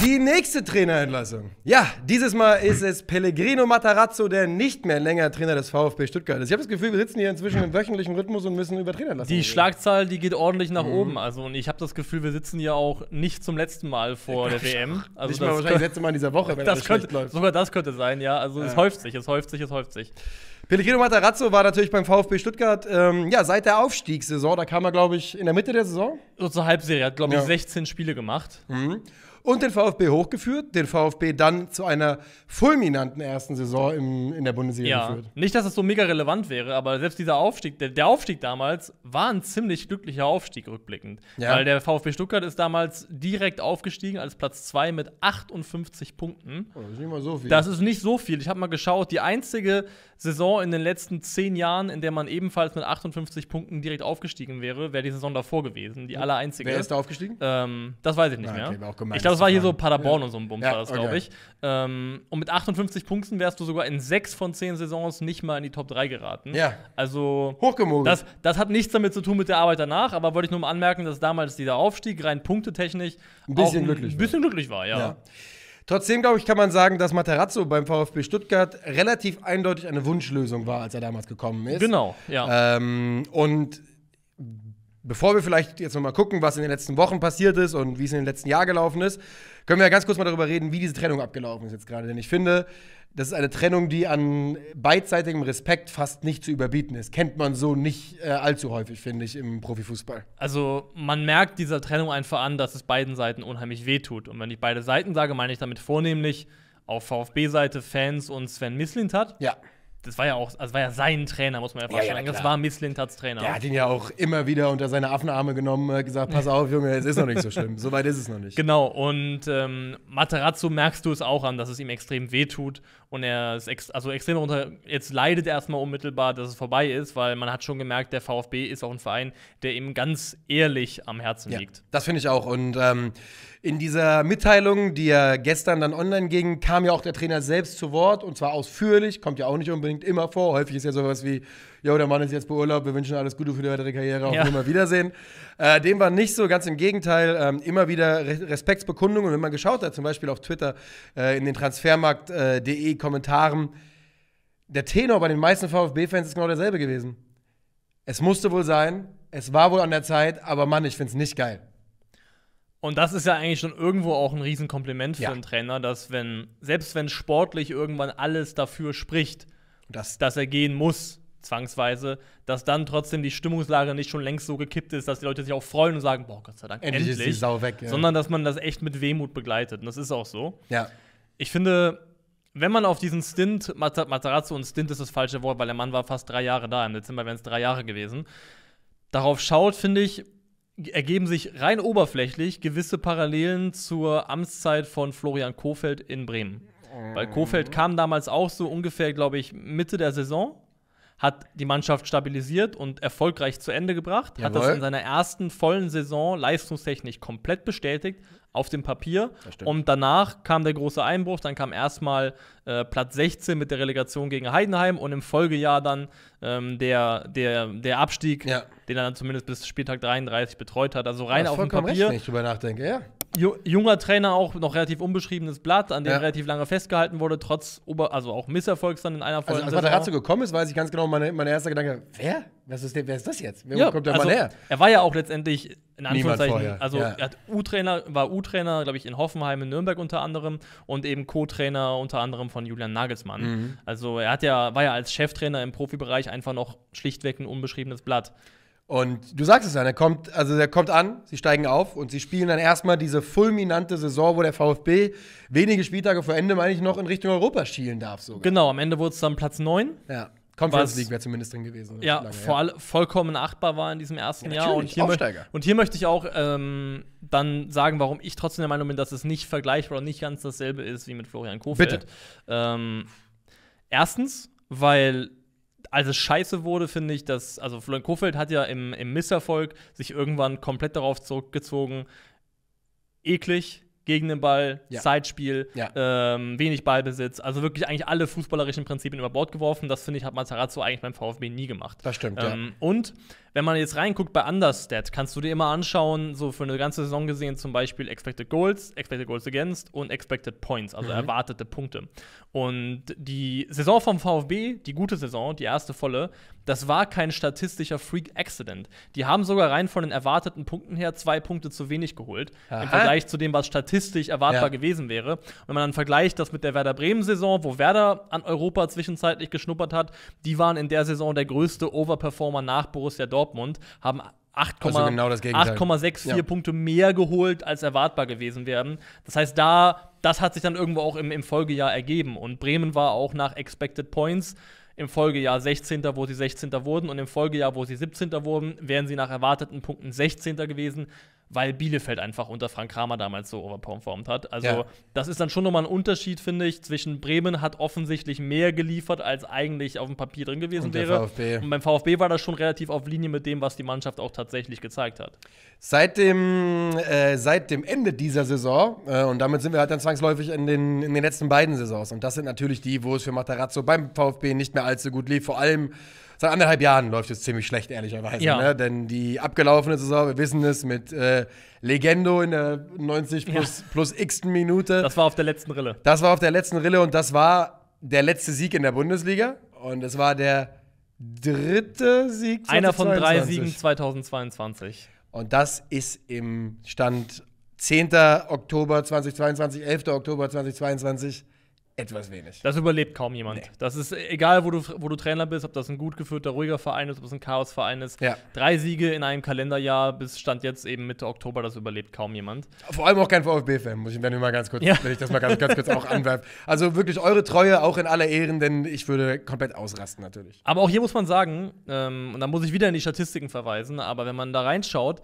Die nächste Trainerentlassung. Ja, dieses Mal ist es Pellegrino Matarazzo, der nicht mehr länger Trainer des VfB Stuttgart ist. Ich habe das Gefühl, wir sitzen hier inzwischen im wöchentlichen Rhythmus und müssen über lassen. Die reden. Schlagzahl, die geht ordentlich nach mhm. oben. Also, und ich habe das Gefühl, wir sitzen hier auch nicht zum letzten Mal vor der WM. Also nicht das mal wahrscheinlich das letzte Mal in dieser Woche, wenn das, das könnte, läuft. Sogar das könnte sein, ja. Also, ja. es häuft sich, es häuft sich, es häuft sich. Pellegrino Matarazzo war natürlich beim VfB Stuttgart ähm, ja, seit der Aufstiegssaison. Da kam er, glaube ich, in der Mitte der Saison. So zur Halbserie, hat, glaube ich, ja. 16 Spiele gemacht. Mhm und den VfB hochgeführt, den VfB dann zu einer fulminanten ersten Saison im, in der Bundesliga ja. geführt. Nicht, dass das so mega relevant wäre, aber selbst dieser Aufstieg, der, der Aufstieg damals war ein ziemlich glücklicher Aufstieg rückblickend. Ja. Weil der VfB Stuttgart ist damals direkt aufgestiegen als Platz 2 mit 58 Punkten. Oh, das ist nicht mal so viel. Das ist nicht so viel. Ich habe mal geschaut, die einzige Saison in den letzten zehn Jahren, in der man ebenfalls mit 58 Punkten direkt aufgestiegen wäre, wäre die Saison davor gewesen. Die hm. aller einzige. Wer ist da aufgestiegen? Ähm, das weiß ich nicht Na, mehr. Okay, ich glaube, das war hier so Paderborn ja. und so ein Bums ja, war das, glaube okay. ich. Ähm, und mit 58 Punkten wärst du sogar in sechs von zehn Saisons nicht mal in die Top 3 geraten. Ja. Also. Hochgemogelt. Das, das hat nichts damit zu tun mit der Arbeit danach, aber wollte ich nur mal anmerken, dass damals dieser Aufstieg rein punktetechnisch ein bisschen, glücklich, ein bisschen war. glücklich war, ja. ja. Trotzdem, glaube ich, kann man sagen, dass Materazzo beim VfB Stuttgart relativ eindeutig eine Wunschlösung war, als er damals gekommen ist. Genau, ja. Ähm, und bevor wir vielleicht jetzt nochmal gucken, was in den letzten Wochen passiert ist und wie es in den letzten Jahren gelaufen ist, können wir ja ganz kurz mal darüber reden, wie diese Trennung abgelaufen ist jetzt gerade. Denn ich finde, das ist eine Trennung, die an beidseitigem Respekt fast nicht zu überbieten ist. Kennt man so nicht äh, allzu häufig, finde ich, im Profifußball. Also man merkt dieser Trennung einfach an, dass es beiden Seiten unheimlich wehtut. Und wenn ich beide Seiten sage, meine ich damit vornehmlich auf VfB-Seite Fans und Sven Mislintat. Ja das war ja auch, also war ja sein Trainer, muss man ja vorstellen. ja, Ja, das war Miss Lintards Trainer. Er hat ihn ja auch immer wieder unter seine Affenarme genommen, äh, gesagt, pass auf, Junge, es ist noch nicht so schlimm. so weit ist es noch nicht. Genau, und ähm, Materazzo merkst du es auch an, dass es ihm extrem wehtut. Und er ist ex also extrem darunter, jetzt leidet er erstmal unmittelbar, dass es vorbei ist, weil man hat schon gemerkt, der VfB ist auch ein Verein, der ihm ganz ehrlich am Herzen ja, liegt. Das finde ich auch. Und ähm, in dieser Mitteilung, die ja gestern dann online ging, kam ja auch der Trainer selbst zu Wort und zwar ausführlich, kommt ja auch nicht unbedingt immer vor. Häufig ist ja sowas wie, jo, der Mann ist jetzt beurlaubt, wir wünschen alles Gute für die weitere Karriere, auch ja. immer Wiedersehen. Äh, dem war nicht so, ganz im Gegenteil, ähm, immer wieder Re Respektsbekundungen. Und wenn man geschaut hat, zum Beispiel auf Twitter, äh, in den transfermarkt.de äh, Kommentaren, der Tenor bei den meisten VfB-Fans ist genau derselbe gewesen. Es musste wohl sein, es war wohl an der Zeit, aber Mann, ich finde es nicht geil. Und das ist ja eigentlich schon irgendwo auch ein Riesenkompliment für ja. einen Trainer, dass wenn, selbst wenn sportlich irgendwann alles dafür spricht, das dass er gehen muss, zwangsweise, dass dann trotzdem die Stimmungslage nicht schon längst so gekippt ist, dass die Leute sich auch freuen und sagen, boah, Gott sei Dank, endlich, endlich. ist die Sau weg. Ja. Sondern, dass man das echt mit Wehmut begleitet. Und das ist auch so. Ja. Ich finde, wenn man auf diesen Stint, Matarazzo und Stint ist das falsche Wort, weil der Mann war fast drei Jahre da, im Dezember wären es drei Jahre gewesen, darauf schaut, finde ich, ergeben sich rein oberflächlich gewisse Parallelen zur Amtszeit von Florian Kofeld in Bremen. Weil Kofeld mhm. kam damals auch so ungefähr, glaube ich, Mitte der Saison hat die Mannschaft stabilisiert und erfolgreich zu Ende gebracht, Jawohl. hat das in seiner ersten vollen Saison leistungstechnisch komplett bestätigt auf dem Papier. Und danach kam der große Einbruch, dann kam erstmal äh, Platz 16 mit der Relegation gegen Heidenheim und im Folgejahr dann ähm, der, der, der Abstieg, ja. den er dann zumindest bis Spieltag 33 betreut hat. Also rein auf dem Papier. Recht, wenn ich drüber nachdenke, ja junger Trainer auch noch relativ unbeschriebenes Blatt, an dem ja. relativ lange festgehalten wurde, trotz Ober also auch Misserfolgs dann in einer Folge. Also als dazu gekommen ist, weiß ich ganz genau, meine, mein erster Gedanke, wer? Was ist der, wer ist das jetzt? Wer ja, kommt der also, Mann her? Er war ja auch letztendlich in Anführungszeichen, also ja. er hat U-Trainer, war U-Trainer, glaube ich, in Hoffenheim, in Nürnberg unter anderem und eben Co-Trainer unter anderem von Julian Nagelsmann. Mhm. Also er hat ja, war ja als Cheftrainer im Profibereich einfach noch schlichtweg ein unbeschriebenes Blatt. Und du sagst es ja, er kommt, also er kommt an, sie steigen auf und sie spielen dann erstmal diese fulminante Saison, wo der VfB wenige Spieltage vor Ende, meine ich, noch in Richtung Europa schielen darf. Sogar. Genau, am Ende wurde es dann Platz 9. Ja. Conference League wäre zumindest drin gewesen. Ja, lange, vor ja. vollkommen achtbar war in diesem ersten ja, Jahr. Und hier, Aufsteiger. und hier möchte ich auch ähm, dann sagen, warum ich trotzdem der Meinung bin, dass es nicht vergleichbar und nicht ganz dasselbe ist wie mit Florian Kofeld. Bitte. Ähm, erstens, weil als es scheiße wurde, finde ich, dass, also Florian Kofeld hat ja im, im Misserfolg sich irgendwann komplett darauf zurückgezogen, eklig, gegen den Ball, ja. Zeitspiel, ja. Ähm, wenig Ballbesitz. Also wirklich eigentlich alle fußballerischen Prinzipien über Bord geworfen. Das finde ich, hat Materazzo eigentlich beim VfB nie gemacht. Das stimmt. Ähm, ja. Und wenn man jetzt reinguckt bei Understat, kannst du dir immer anschauen, so für eine ganze Saison gesehen zum Beispiel Expected Goals, Expected Goals Against und Expected Points, also mhm. erwartete Punkte. Und die Saison vom VfB, die gute Saison, die erste volle, das war kein statistischer Freak-Accident. Die haben sogar rein von den erwarteten Punkten her zwei Punkte zu wenig geholt, Aha. im Vergleich zu dem, was statistisch erwartbar ja. gewesen wäre. wenn man dann vergleicht das mit der Werder Bremen-Saison, wo Werder an Europa zwischenzeitlich geschnuppert hat, die waren in der Saison der größte Overperformer nach Borussia Dortmund. Dortmund haben 8,64 also genau ja. Punkte mehr geholt, als erwartbar gewesen wären. Das heißt, da, das hat sich dann irgendwo auch im, im Folgejahr ergeben. Und Bremen war auch nach Expected Points im Folgejahr 16., wo sie 16. wurden und im Folgejahr, wo sie 17. wurden, wären sie nach erwarteten Punkten 16. gewesen weil Bielefeld einfach unter Frank Kramer damals so overperformed hat. Also ja. das ist dann schon nochmal ein Unterschied, finde ich, zwischen Bremen hat offensichtlich mehr geliefert, als eigentlich auf dem Papier drin gewesen und wäre. VfB. Und beim VfB war das schon relativ auf Linie mit dem, was die Mannschaft auch tatsächlich gezeigt hat. Seit dem, äh, seit dem Ende dieser Saison, äh, und damit sind wir halt dann zwangsläufig in den, in den letzten beiden Saisons, und das sind natürlich die, wo es für Matarazzo beim VfB nicht mehr allzu gut lief, vor allem seit anderthalb Jahren läuft es ziemlich schlecht, ehrlicherweise. Ja. Ne? Denn die abgelaufene Saison, wir wissen es, mit äh, Legendo in der 90 plus, ja. plus x Minute. Das war auf der letzten Rille. Das war auf der letzten Rille und das war der letzte Sieg in der Bundesliga. Und es war der dritte Sieg 2022. Einer von drei Siegen 2022. Und das ist im Stand 10. Oktober 2022, 11. Oktober 2022 etwas wenig. Das überlebt kaum jemand. Nee. Das ist egal, wo du, wo du Trainer bist, ob das ein gut geführter, ruhiger Verein ist, ob es ein Chaosverein ist. Ja. Drei Siege in einem Kalenderjahr bis Stand jetzt eben Mitte Oktober, das überlebt kaum jemand. Vor allem auch kein VfB-Fan, muss ich, wenn ich mal ganz kurz, ja. wenn ich das mal ganz, ganz kurz auch anwerfe. Also wirklich eure Treue auch in aller Ehren, denn ich würde komplett ausrasten natürlich. Aber auch hier muss man sagen, ähm, und da muss ich wieder in die Statistiken verweisen, aber wenn man da reinschaut,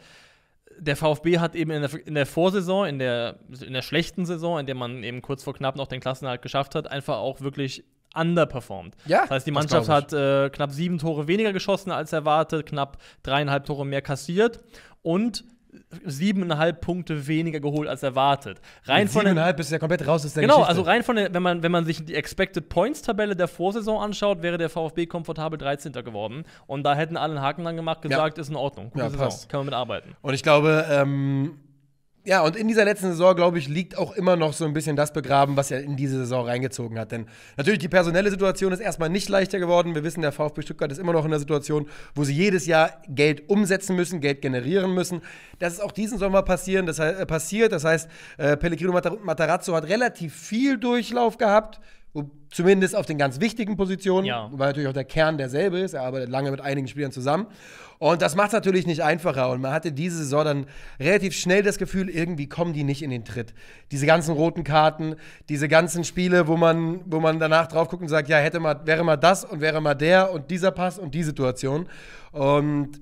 der VfB hat eben in der, in der Vorsaison, in der, in der schlechten Saison, in der man eben kurz vor knapp noch den Klassenerhalt geschafft hat, einfach auch wirklich underperformed. Ja, das heißt, die Mannschaft hat äh, knapp sieben Tore weniger geschossen als erwartet, knapp dreieinhalb Tore mehr kassiert und siebeneinhalb Punkte weniger geholt als erwartet. Rein siebeneinhalb bist du ja komplett raus ist der Genau, Geschichte. also rein von der, wenn man, wenn man sich die Expected Points-Tabelle der Vorsaison anschaut, wäre der VfB komfortabel 13. geworden. Und da hätten alle einen Haken dran gemacht, gesagt, ja. ist in Ordnung. Gute ja, Saison, kann man mit arbeiten. Und ich glaube, ähm, ja, und in dieser letzten Saison, glaube ich, liegt auch immer noch so ein bisschen das begraben, was er in diese Saison reingezogen hat. Denn natürlich, die personelle Situation ist erstmal nicht leichter geworden. Wir wissen, der VfB Stuttgart ist immer noch in der Situation, wo sie jedes Jahr Geld umsetzen müssen, Geld generieren müssen. Das ist auch diesen Sommer passieren, das, äh, passiert. Das heißt, äh, Pellegrino Matarazzo hat relativ viel Durchlauf gehabt Zumindest auf den ganz wichtigen Positionen, ja. weil natürlich auch der Kern derselbe ist. Er arbeitet lange mit einigen Spielern zusammen. Und das macht es natürlich nicht einfacher. Und man hatte diese Saison dann relativ schnell das Gefühl, irgendwie kommen die nicht in den Tritt. Diese ganzen roten Karten, diese ganzen Spiele, wo man, wo man danach drauf guckt und sagt, ja, hätte mal, wäre mal das und wäre mal der und dieser Pass und die Situation. Und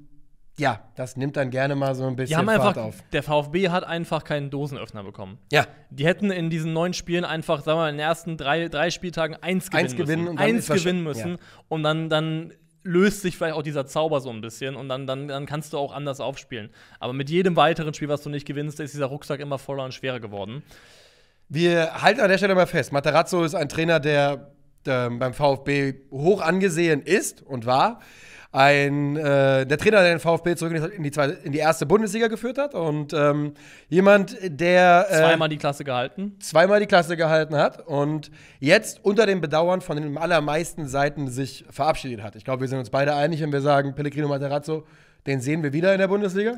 ja, das nimmt dann gerne mal so ein bisschen die haben Fahrt einfach, auf. Der VfB hat einfach keinen Dosenöffner bekommen. Ja. Die hätten in diesen neun Spielen einfach, sagen wir mal, in den ersten drei, drei Spieltagen eins gewinnen eins müssen. Gewinnen und eins gewinnen müssen. Ja. Und dann, dann löst sich vielleicht auch dieser Zauber so ein bisschen und dann, dann, dann kannst du auch anders aufspielen. Aber mit jedem weiteren Spiel, was du nicht gewinnst, ist dieser Rucksack immer voller und schwerer geworden. Wir halten an der Stelle mal fest, Materazzo ist ein Trainer, der äh, beim VfB hoch angesehen ist und war ein äh, der Trainer, der den VfB zurück in die, zweite, in die erste Bundesliga geführt hat und ähm, jemand, der äh, zweimal die Klasse gehalten, zweimal die Klasse gehalten hat und jetzt unter dem Bedauern von den allermeisten Seiten sich verabschiedet hat. Ich glaube, wir sind uns beide einig, wenn wir sagen, Pellegrino Materazzo, den sehen wir wieder in der Bundesliga.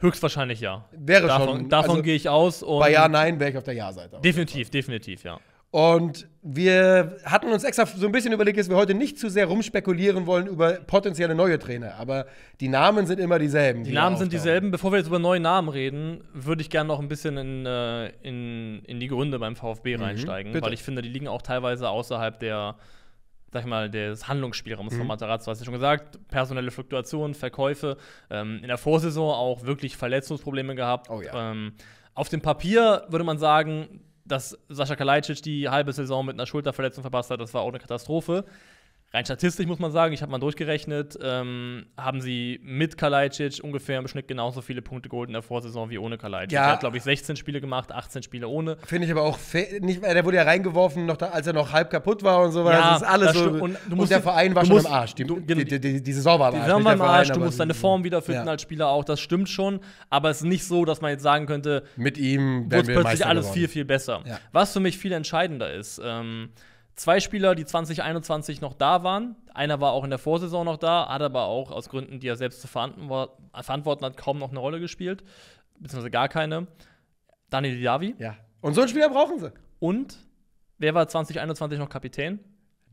Höchstwahrscheinlich ja. Wäre davon, schon. Davon also, gehe ich aus. bei Ja, Nein wäre ich auf der Ja-Seite. Definitiv, definitiv, ja. Und wir hatten uns extra so ein bisschen überlegt, dass wir heute nicht zu sehr rumspekulieren wollen über potenzielle neue Trainer, aber die Namen sind immer dieselben. Die, die Namen sind dieselben. Bevor wir jetzt über neue Namen reden, würde ich gerne noch ein bisschen in, äh, in, in die Gründe beim VfB mhm, reinsteigen, bitte. weil ich finde, die liegen auch teilweise außerhalb der, sag ich mal, des Handlungsspielraums mhm. von Matarazzo. Hast du schon gesagt, personelle Fluktuationen, Verkäufe, ähm, in der Vorsaison auch wirklich Verletzungsprobleme gehabt. Oh ja. ähm, auf dem Papier würde man sagen, dass Sascha Kalajdzic die halbe Saison mit einer Schulterverletzung verpasst hat, das war auch eine Katastrophe rein statistisch muss man sagen, ich habe mal durchgerechnet, ähm, haben sie mit Kalajdzic ungefähr im Schnitt genauso viele Punkte geholt in der Vorsaison wie ohne Kalajdzic. Ja. Er hat, glaube ich, 16 Spiele gemacht, 18 Spiele ohne. Finde ich aber auch nicht mehr. Äh, der wurde ja reingeworfen, noch da, als er noch halb kaputt war und so. Ja, das ist alles das so. Und, und der Verein war musst, schon im Arsch. Die, genau, die, die, die Saison war im Arsch. Die Saison war im Arsch, Verein, du musst deine Form wiederfinden ja. als Spieler auch, das stimmt schon. Aber es ist nicht so, dass man jetzt sagen könnte, mit ihm wird plötzlich alles geworden. viel, viel besser. Ja. Was für mich viel entscheidender ist, ähm, zwei Spieler, die 2021 noch da waren. Einer war auch in der Vorsaison noch da, hat aber auch aus Gründen, die er selbst zu verantworten hat, kaum noch eine Rolle gespielt, beziehungsweise gar keine. Daniel Davi. Ja. Und so einen Spieler brauchen sie. Und wer war 2021 noch Kapitän?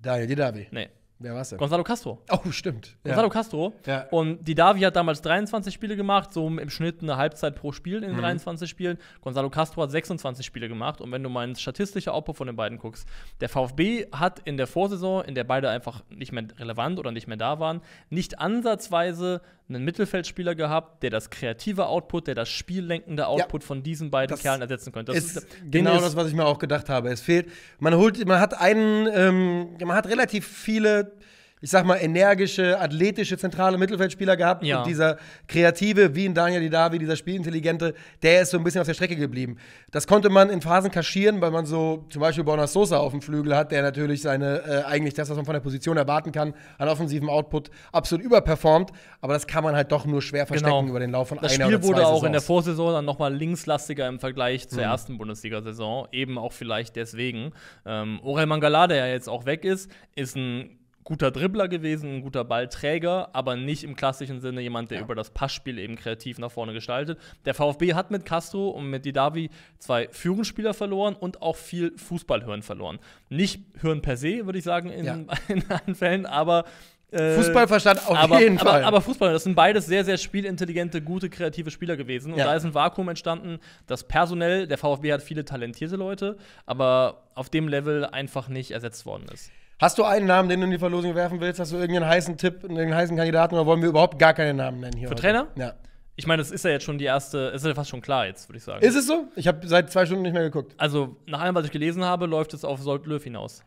Daniel Didavi. Nee. Wer war es denn? Gonzalo Castro. Oh, stimmt. Gonzalo ja. Castro. Ja. Und die Davi hat damals 23 Spiele gemacht, so im Schnitt eine Halbzeit pro Spiel in mhm. 23 Spielen. Gonzalo Castro hat 26 Spiele gemacht. Und wenn du mal ins statistische Output von den beiden guckst, der VfB hat in der Vorsaison, in der beide einfach nicht mehr relevant oder nicht mehr da waren, nicht ansatzweise einen Mittelfeldspieler gehabt, der das kreative Output, der das spiellenkende Output ja, von diesen beiden Kerlen ersetzen könnte. Das ist, ist genau ist genau das, was ich mir auch gedacht habe. Es fehlt, man holt, man hat einen, ähm, man hat relativ viele ich sag mal, energische, athletische zentrale Mittelfeldspieler gehabt. Ja. Und dieser kreative, wie in Daniel Didavi, dieser Spielintelligente, der ist so ein bisschen auf der Strecke geblieben. Das konnte man in Phasen kaschieren, weil man so zum Beispiel Bonas Sosa auf dem Flügel hat, der natürlich seine, äh, eigentlich das, was man von der Position erwarten kann, an offensivem Output absolut überperformt. Aber das kann man halt doch nur schwer verstecken genau. über den Lauf von das einer Spiel oder Spiel wurde auch Saisons. in der Vorsaison dann nochmal linkslastiger im Vergleich zur mhm. ersten Bundesliga-Saison. Eben auch vielleicht deswegen. Ähm, Orel Mangala, der ja jetzt auch weg ist, ist ein guter Dribbler gewesen, ein guter Ballträger, aber nicht im klassischen Sinne jemand, der ja. über das Passspiel eben kreativ nach vorne gestaltet. Der VfB hat mit Castro und mit Didavi zwei Führungsspieler verloren und auch viel Fußballhören verloren. Nicht Hören per se, würde ich sagen, in, ja. in allen Fällen, aber äh, Fußballverstand auf aber, jeden Fall. Aber, aber, Fußball, das sind beides sehr, sehr spielintelligente, gute, kreative Spieler gewesen. Und ja. da ist ein Vakuum entstanden, das personell, der VfB hat viele talentierte Leute, aber auf dem Level einfach nicht ersetzt worden ist. Hast du einen Namen, den du in die Verlosung werfen willst? Hast du irgendeinen heißen Tipp, einen heißen Kandidaten oder wollen wir überhaupt gar keine Namen nennen hier? Für heute? Trainer? Ja. Ich meine, das ist ja jetzt schon die erste, ist ja fast schon klar jetzt, würde ich sagen. Ist es so? Ich habe seit zwei Stunden nicht mehr geguckt. Also, nach allem, was ich gelesen habe, läuft es auf Sold Löw hinaus.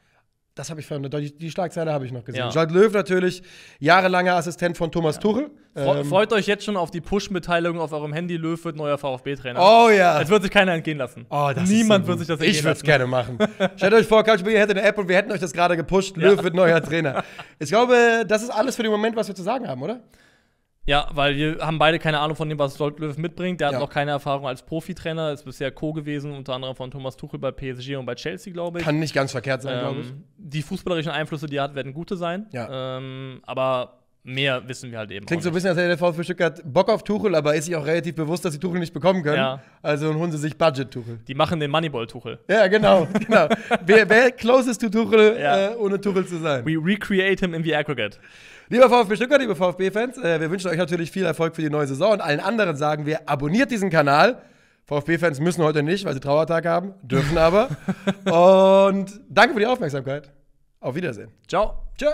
Das habe ich verhindert. Die, die Schlagzeile habe ich noch gesehen. Ja. Jolt Löw natürlich, jahrelanger Assistent von Thomas ja. Tuchel. Ähm Freut euch jetzt schon auf die Push-Mitteilung auf eurem Handy. Löw wird neuer VfB-Trainer. Oh ja. Das wird sich keiner entgehen lassen. Oh, Niemand so wird sich das entgehen ich lassen. Ich würde ne? es gerne machen. Stellt euch vor, Couch, ihr hättet eine App und wir hätten euch das gerade gepusht. Ja. Löw wird neuer Trainer. Ich glaube, das ist alles für den Moment, was wir zu sagen haben, oder? Ja, weil wir haben beide keine Ahnung von dem, was Stoltlöw mitbringt. Der hat ja. noch keine Erfahrung als Profitrainer, ist bisher Co. gewesen, unter anderem von Thomas Tuchel bei PSG und bei Chelsea, glaube ich. Kann nicht ganz verkehrt sein, ähm, glaube ich. Die fußballerischen Einflüsse, die er hat, werden gute sein. Ja. Ähm, aber mehr wissen wir halt eben. Klingt so ein bisschen, als hätte der VfB Stuttgart Bock auf Tuchel, aber ist sich auch relativ bewusst, dass sie Tuchel nicht bekommen können. Ja. Also holen sie sich Budget-Tuchel. Die machen den Moneyball-Tuchel. Ja, genau. genau. wer, wer closest to Tuchel, ja. äh, ohne Tuchel zu sein? We recreate him in the aggregate. Lieber VfB Stuttgart, liebe VfB-Fans, äh, wir wünschen euch natürlich viel Erfolg für die neue Saison und allen anderen sagen wir, abonniert diesen Kanal. VfB-Fans müssen heute nicht, weil sie Trauertag haben, dürfen aber. und danke für die Aufmerksamkeit. Auf Wiedersehen. Ciao. Tschö.